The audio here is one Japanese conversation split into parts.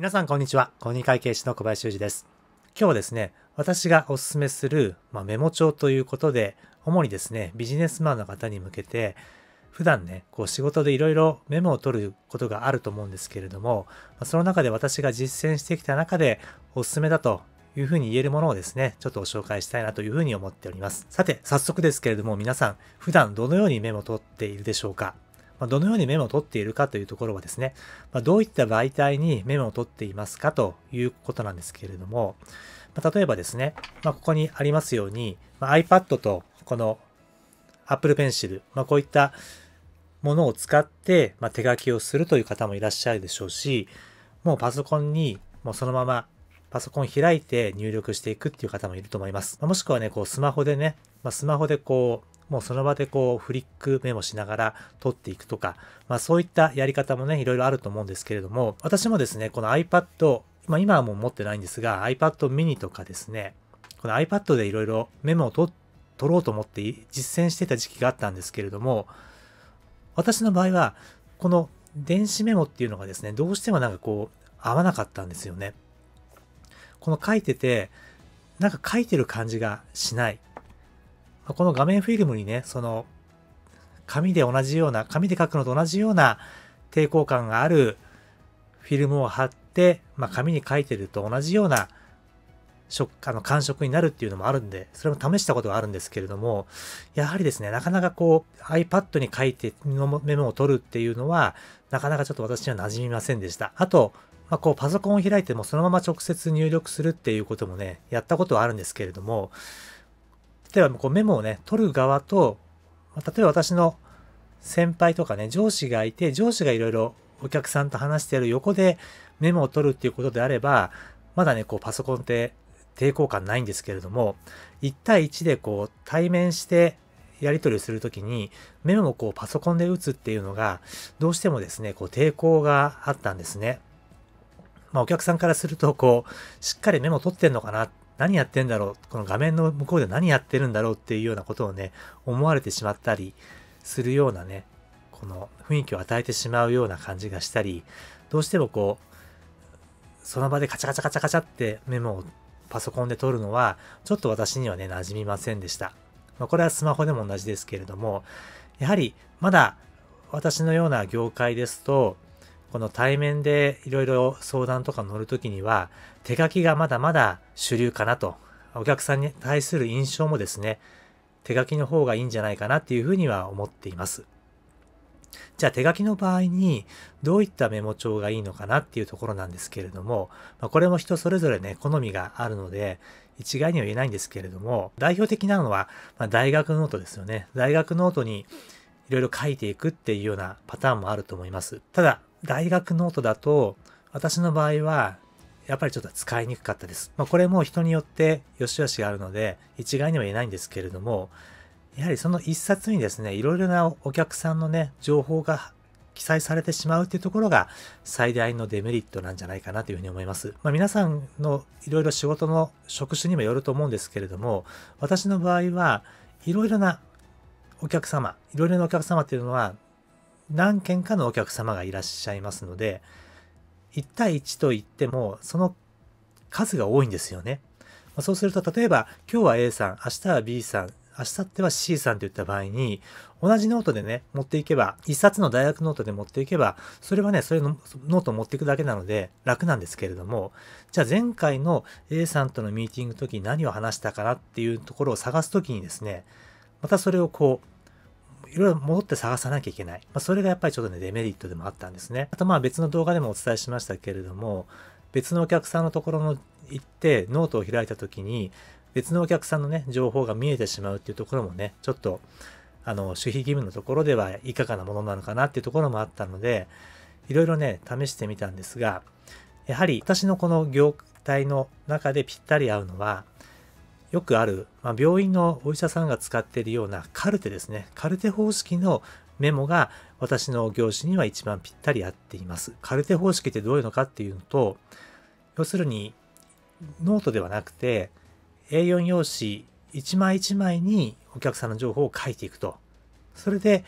皆さんこんにちは。公認会計士の小林修二です。今日はですね、私がお勧めする、まあ、メモ帳ということで、主にですね、ビジネスマンの方に向けて、普段ね、こう仕事でいろいろメモを取ることがあると思うんですけれども、その中で私が実践してきた中でおすすめだというふうに言えるものをですね、ちょっとご紹介したいなというふうに思っております。さて、早速ですけれども皆さん、普段どのようにメモを取っているでしょうかまどのようにメモを取っているかというところはですね、まどういった媒体にメモを取っていますかということなんですけれども、ま例えばですね、まここにありますように、ま iPad とこの Apple Pencil、まこういったものを使って、ま手書きをするという方もいらっしゃるでしょうし、もうパソコンにもうそのままパソコン開いて入力していくっていう方もいると思います。もしくはね、こうスマホでね、まあ、スマホでこうもうその場でこうフリックメモしながら撮っていくとか、まあそういったやり方もね、いろいろあると思うんですけれども、私もですね、この iPad、まあ今はもう持ってないんですが、iPad mini とかですね、この iPad でいろいろメモを取ろうと思って実践してた時期があったんですけれども、私の場合は、この電子メモっていうのがですね、どうしてもなんかこう、合わなかったんですよね。この書いてて、なんか書いてる感じがしない。この画面フィルムにね、その、紙で同じような、紙で書くのと同じような抵抗感があるフィルムを貼って、まあ、紙に書いてると同じような食あの感触になるっていうのもあるんで、それも試したことがあるんですけれども、やはりですね、なかなかこう iPad に書いてメモを取るっていうのは、なかなかちょっと私には馴染みませんでした。あと、まあ、こうパソコンを開いてもそのまま直接入力するっていうこともね、やったことはあるんですけれども、例えばこうメモをね、取る側と、例えば私の先輩とかね、上司がいて、上司がいろいろお客さんと話してる横でメモを取るっていうことであれば、まだね、こうパソコンって抵抗感ないんですけれども、1対1でこう対面してやり取りするときに、メモをこうパソコンで打つっていうのが、どうしてもですね、こう抵抗があったんですね。まあお客さんからすると、こう、しっかりメモ取ってんのかなっ何やってんだろう、この画面の向こうで何やってるんだろうっていうようなことをね、思われてしまったりするようなね、この雰囲気を与えてしまうような感じがしたり、どうしてもこう、その場でカチャカチャカチャカチャってメモをパソコンで取るのは、ちょっと私にはね、馴染みませんでした。まあ、これはスマホでも同じですけれども、やはりまだ私のような業界ですと、この対面でいろいろ相談とか乗るときには、手書きがまだまだ主流かなと、お客さんに対する印象もですね、手書きの方がいいんじゃないかなっていうふうには思っています。じゃあ手書きの場合にどういったメモ帳がいいのかなっていうところなんですけれども、まあ、これも人それぞれね、好みがあるので、一概には言えないんですけれども、代表的なのは、まあ、大学ノートですよね。大学ノートにいろいろ書いていくっていうようなパターンもあると思います。ただ、大学ノートだと、私の場合は、やっぱりちょっと使いにくかったです。まあ、これも人によって良し悪しがあるので、一概には言えないんですけれども、やはりその一冊にですね、いろいろなお客さんのね、情報が記載されてしまうっていうところが最大のデメリットなんじゃないかなというふうに思います。まあ、皆さんのいろいろ仕事の職種にもよると思うんですけれども、私の場合はいろいろなお客様、いろいろなお客様っていうのは何件かのお客様がいらっしゃいますので、1対1といっても、その数が多いんですよね。そうすると、例えば、今日は A さん、明日は B さん、明後日は C さんといった場合に、同じノートでね、持っていけば、一冊の大学ノートで持っていけば、それはね、それのノートを持っていくだけなので楽なんですけれども、じゃあ前回の A さんとのミーティングの時に何を話したかなっていうところを探す時にですね、またそれをこう、いろいろ戻って探さなきゃいけない。まあ、それがやっぱりちょっとね、デメリットでもあったんですね。あとまあ別の動画でもお伝えしましたけれども、別のお客さんのところの行ってノートを開いた時に、別のお客さんのね、情報が見えてしまうっていうところもね、ちょっと、あの、守秘義務のところではいかがなものなのかなっていうところもあったので、いろいろね、試してみたんですが、やはり私のこの業態の中でぴったり合うのは、よくある、まあ、病院のお医者さんが使っているようなカルテですね。カルテ方式のメモが私の業種には一番ぴったり合っています。カルテ方式ってどういうのかっていうのと、要するにノートではなくて A4 用紙一枚一枚にお客さんの情報を書いていくと。それで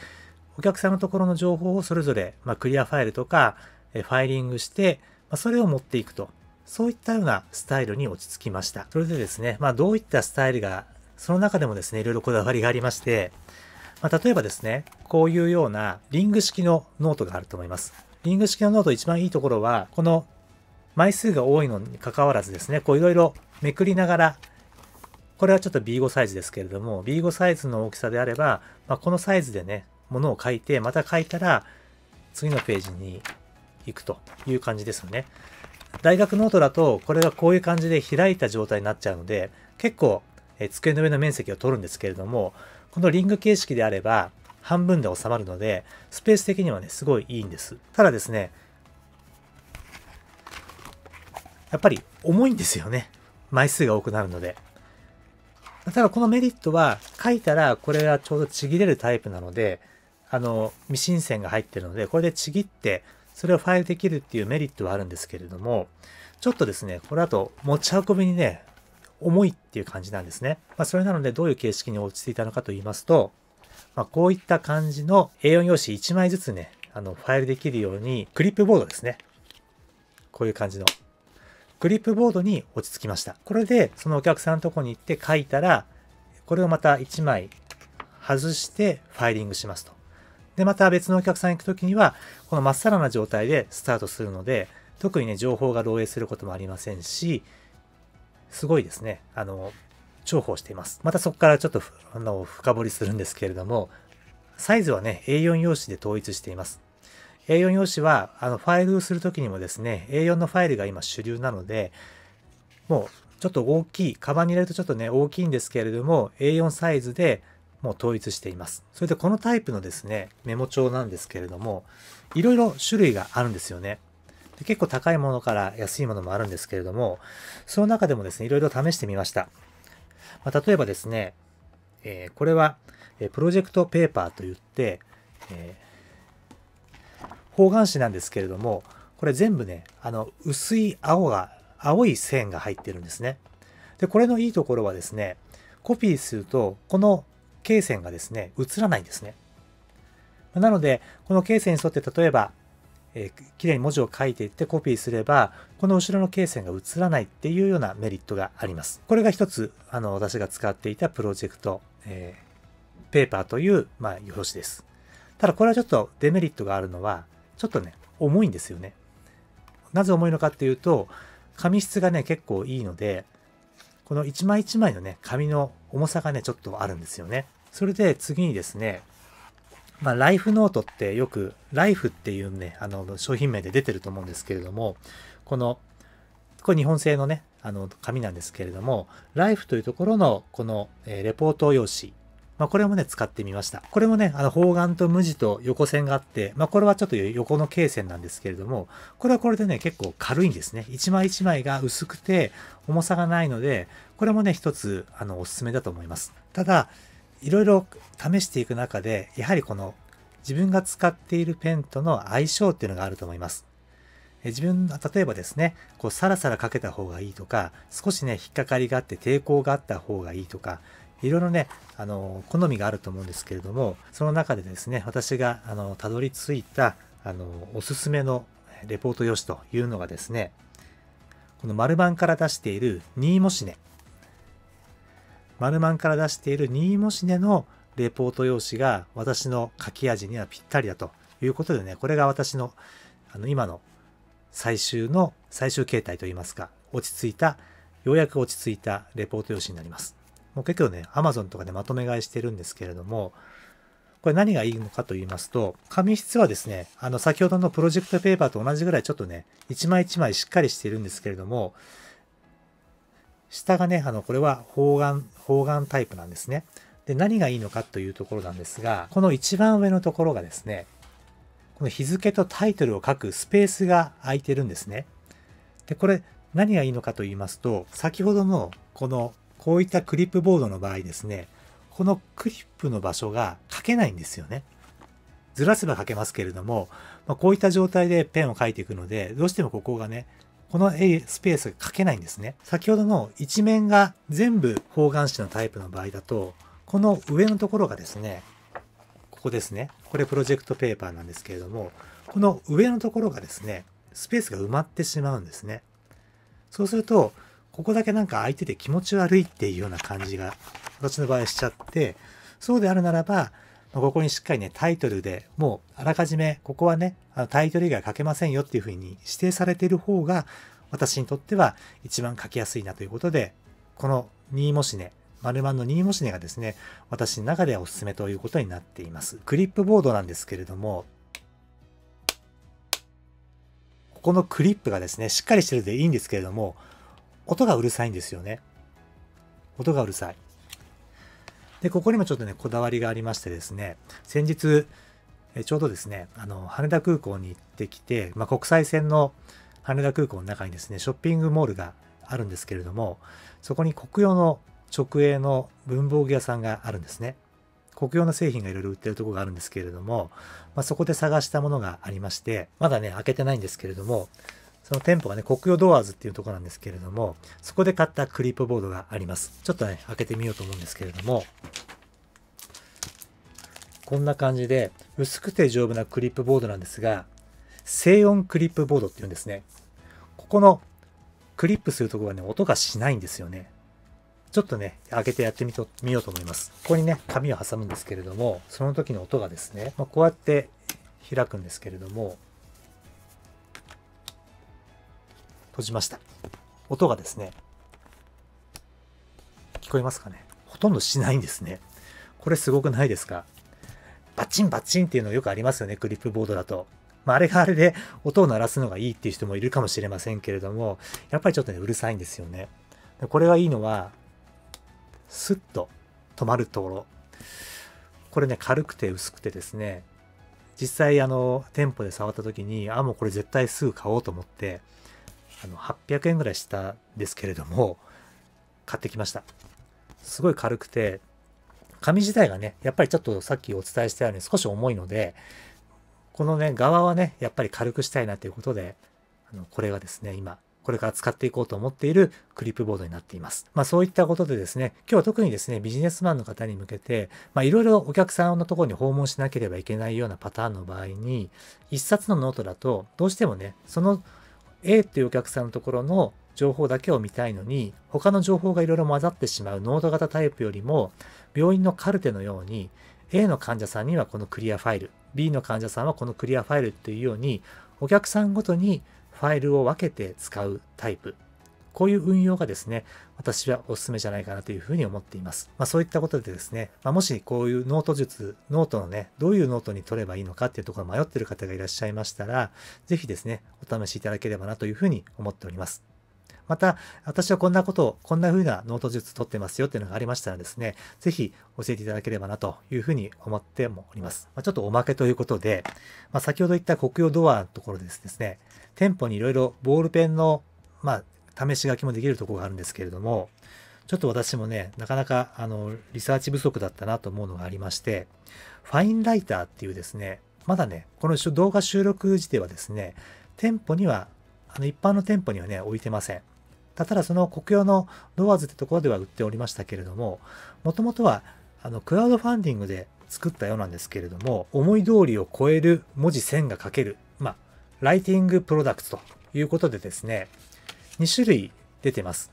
お客さんのところの情報をそれぞれ、まあ、クリアファイルとかファイリングして、まあ、それを持っていくと。そういったようなスタイルに落ち着きました。それでですね、まあどういったスタイルが、その中でもですね、いろいろこだわりがありまして、まあ、例えばですね、こういうようなリング式のノートがあると思います。リング式のノート一番いいところは、この枚数が多いのに関わらずですね、こういろいろめくりながら、これはちょっと B5 サイズですけれども、B5 サイズの大きさであれば、まあ、このサイズでね、ものを書いて、また書いたら、次のページに行くという感じですよね。大学ノートだと、これがこういう感じで開いた状態になっちゃうので、結構、え机の上の面積を取るんですけれども、このリング形式であれば、半分で収まるので、スペース的にはね、すごいいいんです。ただですね、やっぱり重いんですよね。枚数が多くなるので。ただこのメリットは、書いたらこれはちょうどちぎれるタイプなので、あの、ミシン線が入ってるので、これでちぎってそれをファイルできるっていうメリットはあるんですけれども、ちょっとですね、これあと持ち運びにね、重いっていう感じなんですね。まあ、それなのでどういう形式に落ち着いたのかと言いますと、まあ、こういった感じの A4 用紙1枚ずつね、あの、ファイルできるように、クリップボードですね。こういう感じの。クリップボードに落ち着きました。これで、そのお客さんのとこに行って書いたら、これをまた1枚外してファイリングしますと。で、また別のお客さん行くときには、このまっさらな状態でスタートするので、特にね、情報が漏洩することもありませんし、すごいですね、あの、重宝しています。またそこからちょっと、あの、深掘りするんですけれども、サイズはね、A4 用紙で統一しています。A4 用紙は、あの、ファイルするときにもですね、A4 のファイルが今主流なので、もう、ちょっと大きい、カバンに入れるとちょっとね、大きいんですけれども、A4 サイズで、もう統一しています。それでこのタイプのですね、メモ帳なんですけれども、いろいろ種類があるんですよね。で結構高いものから安いものもあるんですけれども、その中でもですね、いろいろ試してみました。まあ、例えばですね、えー、これは、えプロジェクトペーパーといって、えー、方眼紙なんですけれども、これ全部ね、あの、薄い青が、青い線が入ってるんですね。で、これのいいところはですね、コピーすると、この経線がですね、映らないんですね。なので、この経線に沿って例えば、えー、きれいに文字を書いていってコピーすれば、この後ろの経線が映らないっていうようなメリットがあります。これが一つ、あの、私が使っていたプロジェクト、えー、ペーパーという、まあ、表紙です。ただ、これはちょっとデメリットがあるのは、ちょっとね、重いんですよね。なぜ重いのかっていうと、紙質がね、結構いいので、この一枚一枚のね、紙の重さがね、ちょっとあるんですよね。それで次にですね、まあ、ライフノートってよく、ライフっていうね、あの、商品名で出てると思うんですけれども、この、これ日本製のね、あの、紙なんですけれども、ライフというところの、この、えレポート用紙まあ、これもね、使ってみました。これもね、あの、方眼と無地と横線があって、まあ、これはちょっと横の罫線なんですけれども、これはこれでね、結構軽いんですね。一枚一枚が薄くて、重さがないので、これもね、一つ、あの、おすすめだと思います。ただ、いろいろ試していく中で、やはりこの、自分が使っているペンとの相性っていうのがあると思います。自分、例えばですね、こうサラサラかけた方がいいとか、少しね、引っかかりがあって抵抗があった方がいいとか、いろいろね、あの、好みがあると思うんですけれども、その中でですね、私が、あの、たどり着いた、あの、おすすめのレポート用紙というのがですね、この丸版から出しているーモシネ。丸版から出しているーモシネのレポート用紙が私の書き味にはぴったりだということでね、これが私のあの今の最終の最終形態といいますか、落ち着いた、ようやく落ち着いたレポート用紙になります。もう結構ね、Amazon とかでまとめ買いしてるんですけれども、これ何がいいのかと言いますと、紙質はですね、あの、先ほどのプロジェクトペーパーと同じぐらいちょっとね、一枚一枚しっかりしているんですけれども、下がね、あの、これは方眼、方眼タイプなんですね。で、何がいいのかというところなんですが、この一番上のところがですね、この日付とタイトルを書くスペースが空いてるんですね。で、これ何がいいのかと言いますと、先ほどのこのこういったクリップボードの場合ですね、このクリップの場所が書けないんですよね。ずらせば書けますけれども、まあ、こういった状態でペンを書いていくので、どうしてもここがね、このスペースが書けないんですね。先ほどの一面が全部方眼紙のタイプの場合だと、この上のところがですね、ここですね。これプロジェクトペーパーなんですけれども、この上のところがですね、スペースが埋まってしまうんですね。そうすると、ここだけなんか相手で気持ち悪いっていうような感じが私の場合しちゃってそうであるならばここにしっかりねタイトルでもうあらかじめここはねタイトル以外書けませんよっていうふうに指定されている方が私にとっては一番書きやすいなということでこの2文字ね丸々の2文字ねがですね私の中ではおすすめということになっていますクリップボードなんですけれどもここのクリップがですねしっかりしてるでいいんですけれども音がうるさいんですよね。音がうるさい。で、ここにもちょっとね、こだわりがありましてですね、先日、えちょうどですね、あの、羽田空港に行ってきて、まあ、国際線の羽田空港の中にですね、ショッピングモールがあるんですけれども、そこに国用の直営の文房具屋さんがあるんですね。国用の製品がいろいろ売ってるとこがあるんですけれども、まあ、そこで探したものがありまして、まだね、開けてないんですけれども、その店舗がね、国用ドアーズっていうとこなんですけれども、そこで買ったクリップボードがあります。ちょっとね、開けてみようと思うんですけれども、こんな感じで、薄くて丈夫なクリップボードなんですが、静音クリップボードっていうんですね。ここのクリップするとこはね、音がしないんですよね。ちょっとね、開けてやってみと見ようと思います。ここにね、紙を挟むんですけれども、その時の音がですね、まあ、こうやって開くんですけれども、閉じました。音がですね、聞こえますかねほとんどしないんですね。これすごくないですかバチンバチンっていうのよくありますよね、クリップボードだと。まあ、あれがあれで音を鳴らすのがいいっていう人もいるかもしれませんけれども、やっぱりちょっとね、うるさいんですよね。でこれがいいのは、スッと止まるところ。これね、軽くて薄くてですね、実際あの、店舗で触った時に、あ、もうこれ絶対すぐ買おうと思って、あの800円ぐらいしたんですけれども買ってきましたすごい軽くて紙自体がねやっぱりちょっとさっきお伝えしたように少し重いのでこのね側はねやっぱり軽くしたいなということであのこれがですね今これから使っていこうと思っているクリップボードになっています。まあそういったことでですね、今日は特にですね、ビジネスマンの方に向けて、まあいろいろお客さんのところに訪問しなければいけないようなパターンの場合に、一冊のノートだと、どうしてもね、その A っていうお客さんのところの情報だけを見たいのに、他の情報がいろいろ混ざってしまうノード型タイプよりも、病院のカルテのように、A の患者さんにはこのクリアファイル、B の患者さんはこのクリアファイルっていうように、お客さんごとにファイルを分けて使うタイプこういう運用がですね、私はお勧めじゃないかなというふうに思っています。まあそういったことでですね、まあ、もしこういうノート術、ノートのね、どういうノートに取ればいいのかっていうところ迷ってる方がいらっしゃいましたら、ぜひですね、お試しいただければなというふうに思っております。また、私はこんなことを、こんな風なノート術取ってますよっていうのがありましたらですね、ぜひ教えていただければなというふうに思ってもおります。まあ、ちょっとおまけということで、まあ、先ほど言った国用ドアのところですですね、店舗にいろいろボールペンの、まあ、試し書きもできるとこがあるんですけれども、ちょっと私もね、なかなかあのリサーチ不足だったなと思うのがありまして、ファインライターっていうですね、まだね、この動画収録時ではですね、店舗には、あの一般の店舗にはね、置いてません。ただその国用のドアーズってところでは売っておりましたけれども、もともとはあのクラウドファンディングで作ったようなんですけれども、思い通りを超える文字線が書ける、まあ、ライティングプロダクトということでですね、2種類出てます。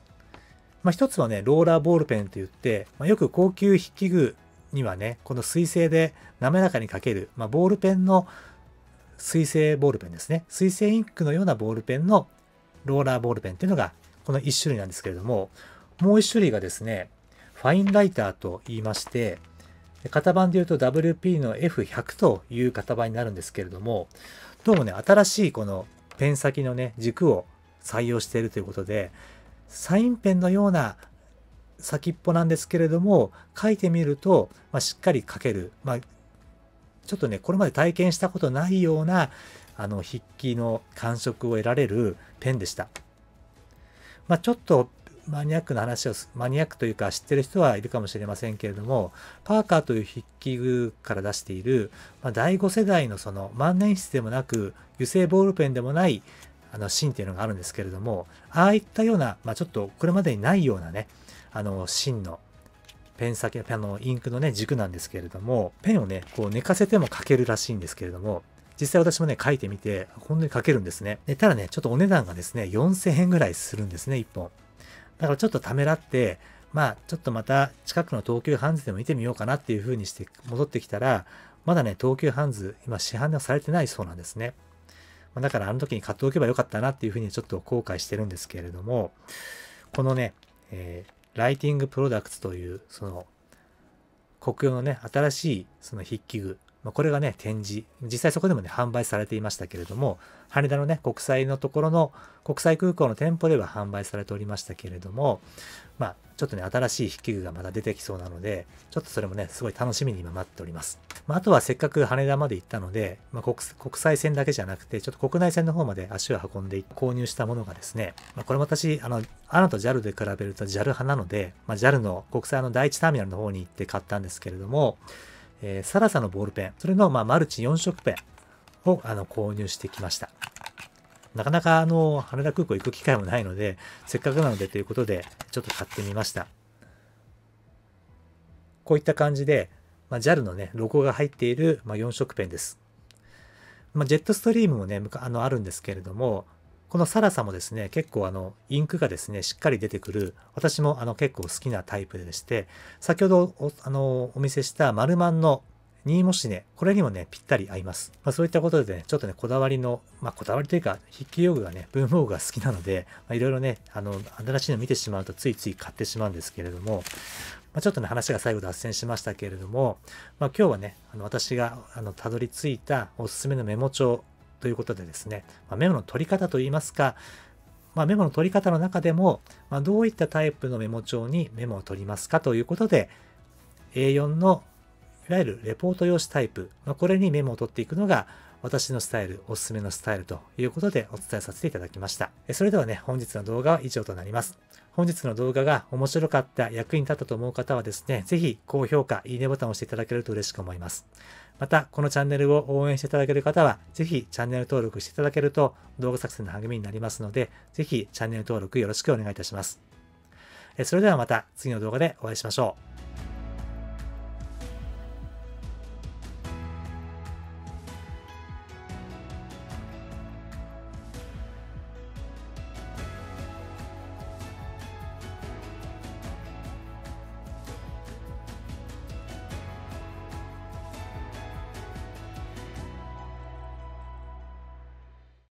まあ、1つはね、ローラーボールペンと言って、まあ、よく高級筆記具にはね、この水性で滑らかに書ける、まあ、ボールペンの水性ボールペンですね。水性インクのようなボールペンのローラーボールペンっていうのが、この1種類なんですけれども、もう1種類がですね、ファインライターと言いまして、型番で言うと WP の F100 という型番になるんですけれども、どうもね、新しいこのペン先のね、軸を採用しているということで、サインペンのような先っぽなんですけれども、書いてみると、まあ、しっかり書ける。まあ、ちょっとね、これまで体験したことないような、あの、筆記の感触を得られるペンでした。まあ、ちょっとマニアックな話を、マニアックというか知ってる人はいるかもしれませんけれども、パーカーという筆記具から出している、まあ、第5世代のその万年筆でもなく、油性ボールペンでもない、あのシーンっていうのがあるんですけれども、ああいったような、まあ、ちょっとこれまでにないようなね、あの芯のペン先、あのインクのね、軸なんですけれども、ペンをね、こう寝かせても書けるらしいんですけれども、実際私もね、書いてみて、本当に書けるんですね。でただね、ちょっとお値段がですね、4000円ぐらいするんですね、1本。だからちょっとためらって、まあ、ちょっとまた近くの東急ハンズでも見てみようかなっていう風にして戻ってきたら、まだね、東急ハンズ、今市販ではされてないそうなんですね。まだからあの時に買っておけばよかったなっていうふうにちょっと後悔してるんですけれども、このね、えー、ライティングプロダクツという、その、国用のね、新しいその筆記具、まあ、これがね、展示、実際そこでもね、販売されていましたけれども、羽田のね、国際のところの、国際空港の店舗では販売されておりましたけれども、まあ、ちょっとね、新しい筆記具がまた出てきそうなので、ちょっとそれもね、すごい楽しみに今待っております。まあ、とはせっかく羽田まで行ったので、まあ、国際線だけじゃなくて、ちょっと国内線の方まで足を運んで購入したものがですね、まあ、これも私、あの、アナと JAL で比べると JAL 派なので、まあ、JAL の国際の第一ターミナルの方に行って買ったんですけれども、えー、サラサのボールペン、それの、まマルチ4色ペンをあの購入してきました。なかなかあの、羽田空港行く機会もないので、せっかくなのでということで、ちょっと買ってみました。こういった感じで、まあ、JAL のね、ロゴが入っている、まあ、4色ペンです。まあ、ジェットストリームもね、あの、あるんですけれども、このサラサもですね、結構あの、インクがですね、しっかり出てくる、私もあの、結構好きなタイプでして、先ほどお、あの、お見せした丸マンのニーモシネ、これにもね、ぴったり合います。まあ、そういったことでね、ちょっとね、こだわりの、まあ、こだわりというか、筆記用具がね、文房具が好きなので、まいろいろね、あの、新しいの見てしまうとついつい買ってしまうんですけれども、まあ、ちょっとね、話が最後脱線しましたけれども、まあ、今日はね、あの私があのたどり着いたおすすめのメモ帳ということでですね、まあ、メモの取り方といいますか、まあ、メモの取り方の中でも、まあ、どういったタイプのメモ帳にメモを取りますかということで、A4 のいわゆるレポート用紙タイプ、まあ、これにメモを取っていくのが私のスタイル、おすすめのスタイルということでお伝えさせていただきました。それではね、本日の動画は以上となります。本日の動画が面白かった、役に立ったと思う方はですね、ぜひ高評価、いいねボタンを押していただけると嬉しく思います。また、このチャンネルを応援していただける方は、ぜひチャンネル登録していただけると動画作成の励みになりますので、ぜひチャンネル登録よろしくお願いいたします。それではまた次の動画でお会いしましょう。